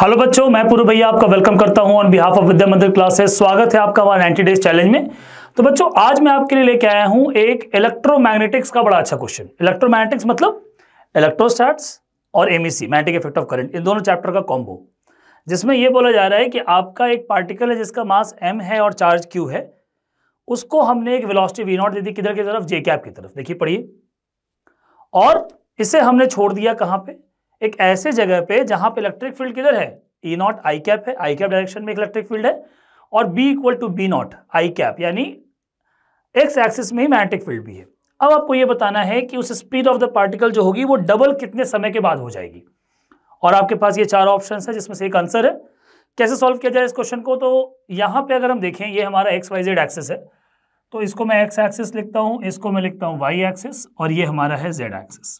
hello बच्चों मैं पूर्व भैया आपका वेलकम करता हूं ऑन बिहाफ ऑफ विद्या मंदिर क्लासेस स्वागत है आपका हमारे 90 डेज चैलेंज में तो बच्चों आज मैं आपके लिए लेके आया हूं एक इलेक्ट्रोमैग्नेटिक्स का बड़ा अच्छा क्वेश्चन इलेक्ट्रोमैग्नेटिक्स मतलब इलेक्ट्रोस्टैट्स और MEC magnetic effect of current इन दोनों चैप्टर का कॉम्बो जिसमें यह बोला जा रहा है कि आपका एक पार्टिकल है जिसका मास एम है और चार्ज क्यू है उसको हमने एक वेलोसिटी वी नॉट दे दी किधर की तरफ जे कैप की तरफ देखिए पढ़िए और इसे हमने छोड़ दिया कहाँ पे एक ऐसे जगह पे जहां पे इलेक्ट्रिक फील्ड किधर है ई नॉट आई कैप है आई कैप डायरेक्शन में एक इलेक्ट्रिक फील्ड है और B equal to B naught I cap यानी एक्स एक्सिस में ही मैग्नेटिक फील्ड भी है अब आपको यह बताना है कि उस स्पीड ऑफ द पार्टिकल जो होगी वो डबल कितने समय के बाद हो जाएगी और आपके पास ये चार ऑप्शन है जिसमें से एक आंसर है कैसे सॉल्व किया जाए इस क्वेश्चन को तो यहां पे अगर हम देखें ये हमारा एक्स वाई जेड एक्सेस है तो इसको मैं एक्स एक्सिस लिखता हूं इसको मैं लिखता हूं वाई एक्सिस और ये हमारा है जेड एक्सिस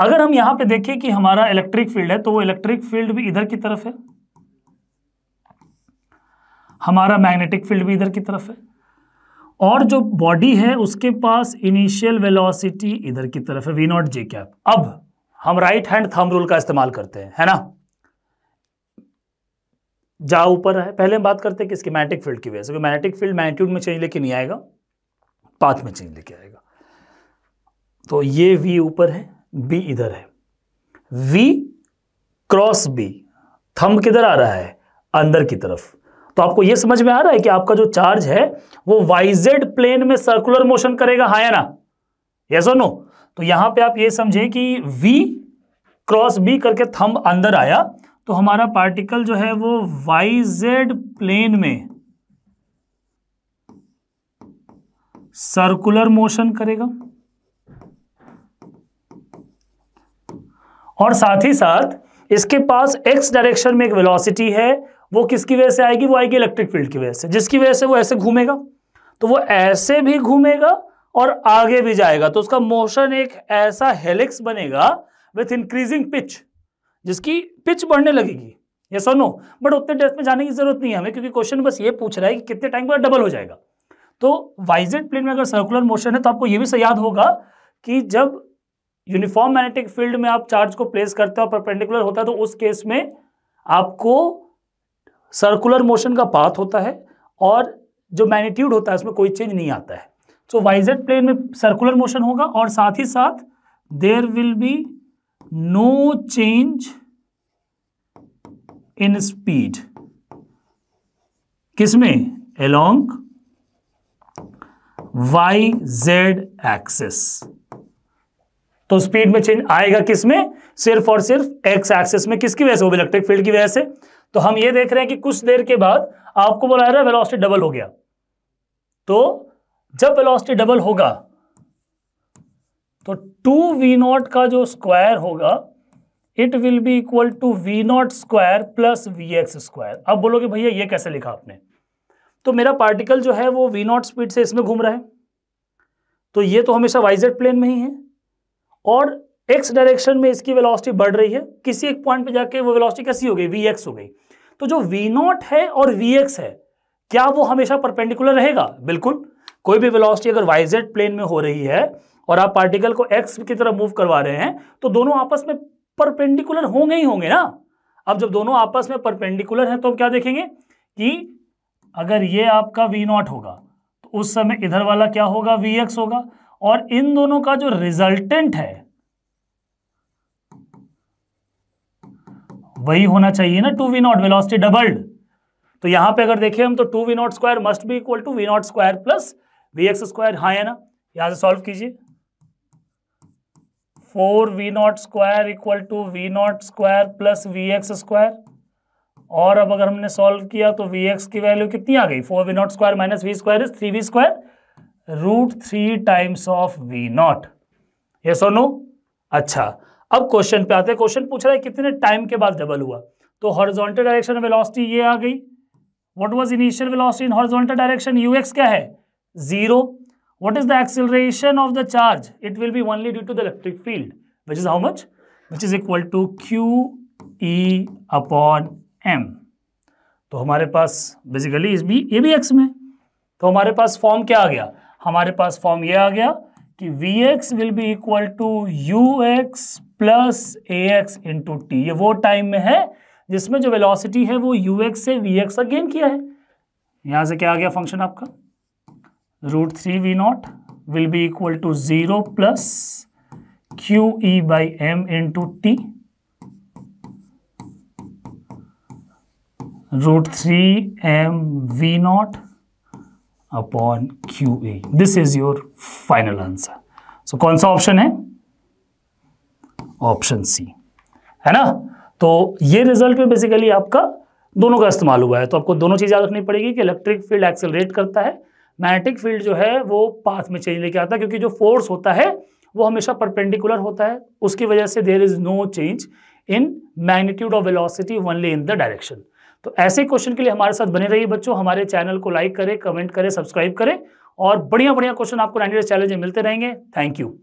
अगर हम यहां पे देखें कि हमारा इलेक्ट्रिक फील्ड है तो वो इलेक्ट्रिक फील्ड भी इधर की तरफ है हमारा मैग्नेटिक फील्ड भी इधर की तरफ है और जो बॉडी है उसके पास इनिशियल वेलोसिटी इधर की तरफ है वी नॉट जे कैप अब हम राइट हैंड थंब रूल का इस्तेमाल करते हैं है ना जा ऊपर है पहले हम बात करते हैं किसकी मैग्नेटिक फील्ड की वजह से मैग्नेटिक फील्ड मैग्नीट्यूड में चेंज लेके नहीं आएगा पाथ में चेंज लेके आएगा तो ये वी ऊपर है बी इधर है वी क्रॉस बी थंब किधर आ रहा है अंदर की तरफ तो आपको यह समझ में आ रहा है कि आपका जो चार्ज है वो वाइजेड प्लेन में सर्कुलर मोशन करेगा हाया ना ये सो नो तो यहां पे आप ये समझे कि v क्रॉस b करके थंब अंदर आया तो हमारा पार्टिकल जो है वो वाइजेड प्लेन में सर्कुलर मोशन करेगा और साथ ही साथ इसके पास एक्स डायरेक्शन में एक वेलोसिटी है वो किसकी वजह से आएगी वो आएगी इलेक्ट्रिक फील्ड की वजह से जिसकी वजह से वो ऐसे घूमेगा तो वो ऐसे भी घूमेगा और आगे भी जाएगा तो उसका मोशन एक ऐसा हेलिक्स बनेगा विथ इंक्रीजिंग पिच जिसकी पिच बढ़ने लगेगी ये नो बट उतने डेप्थ में जाने की जरूरत नहीं है हमें क्योंकि क्वेश्चन बस ये पूछ रहा है कि कितने टाइम पर डबल हो जाएगा तो वाइजेड प्लेन में अगर सर्कुलर मोशन है तो आपको यह भी याद होगा कि जब यूनिफॉर्म मैग्नेटिक फील्ड में आप चार्ज को प्लेस करते हो परपेंडिकुलर होता है तो उस केस में आपको सर्कुलर मोशन का पाथ होता है और जो मैग्नीट्यूड होता है उसमें कोई चेंज नहीं आता है सो वाइजेड प्लेन में सर्कुलर मोशन होगा और साथ ही साथ there will be no change in speed किसमें अलोंग वाई जेड एक्सेस तो स्पीड में चेंज आएगा किस में सिर्फ और सिर्फ एक्स एक्सेस में किसकी वजह से वो इलेक्ट्रिक फील्ड की वजह से तो हम ये देख रहे हैं कि कुछ देर के बाद आपको बोला रहा है वेलोसिटी डबल हो गया तो जब वेलोसिटी डबल होगा तो टू वी नॉट का जो स्क्वायर होगा it will be equal to v naught square plus v x square अब बोलोगे भैया ये कैसे लिखा आपने तो मेरा पार्टिकल जो है वो वी नॉट स्पीड से इसमें घूम रहा है तो ये तो हमेशा वाइजेड प्लेन में ही है और एक्स डायरेक्शन में इसकी वेलोसिटी बढ़ रही है किसी एक पॉइंट पे जाके वो वेलोसिटी कैसी हो गई वी हो गई तो जो वी नॉट है और वी है क्या वो हमेशा परपेंडिकुलर रहेगा बिल्कुल कोई भी वेलोसिटी अगर वाइजेड प्लेन में हो रही है और आप पार्टिकल को एक्स की तरफ मूव करवा रहे हैं तो दोनों आपस में परपेंडिकुलर होंगे ही होंगे ना अब जब दोनों आपस में परपेंडिकुलर हैं तो हम क्या देखेंगे कि अगर ये आपका वी नॉट होगा तो उस समय इधर वाला क्या होगा वी एक्स होगा और इन दोनों का जो रिजल्टेंट है वही होना चाहिए ना two v naught velocity doubled तो यहां पे अगर देखें हम तो two v naught square must be equal to v naught square plus v x square हाँ है ना यहां से सॉल्व कीजिए four v naught square equal to v naught square plus v x square और अब अगर हमने सॉल्व किया तो वी एक्स की वैल्यू कितनी आ गई four v naught square minus v square is three v square root three times of v naught ये सोनो अच्छा अब क्वेश्चन पे आते हैं क्वेश्चन पूछ रहा है कितने टाइम के बाद डबल हुआ तो हॉरिजॉन्टल डायरेक्शन वेलोसिटी ये आ गई what was initial velocity in horizontal direction ux क्या है zero what is the acceleration of the charge it will be only due to the electric field which is how much which is equal to Q E upon M तो हमारे पास basically इस ये भी x में तो हमारे पास form क्या आ गया हमारे पास फॉर्म ये आ गया कि v x will be equal to u x plus a x into t ये वो टाइम में है जिसमें जो वेलोसिटी है वो यू एक्स से वी एक्स का गेन किया है यहां से क्या आ गया फंक्शन आपका root three v naught will be equal to zero plus Q E by M into T root three M V naught upon Q E this is your final answer so कौन सा option है option C है ना तो ये result में basically आपका दोनों का इस्तेमाल हुआ है तो आपको दोनों चीज़ याद रखनी पड़ेगी कि इलेक्ट्रिक फील्ड एक्सेलरेट करता है मैग्नेटिक फील्ड जो है वो पाथ में चेंज लेके आता है क्योंकि जो फोर्स होता है वो हमेशा परपेंडिकुलर होता है उसकी वजह से there is no change in magnitude of velocity only in the direction तो ऐसे क्वेश्चन के लिए हमारे साथ बने रहिए बच्चों हमारे चैनल को लाइक करें कमेंट करें सब्सक्राइब करें और बढ़िया बढ़िया क्वेश्चन आपको नाइन डेज चैलेंज में मिलते रहेंगे थैंक यू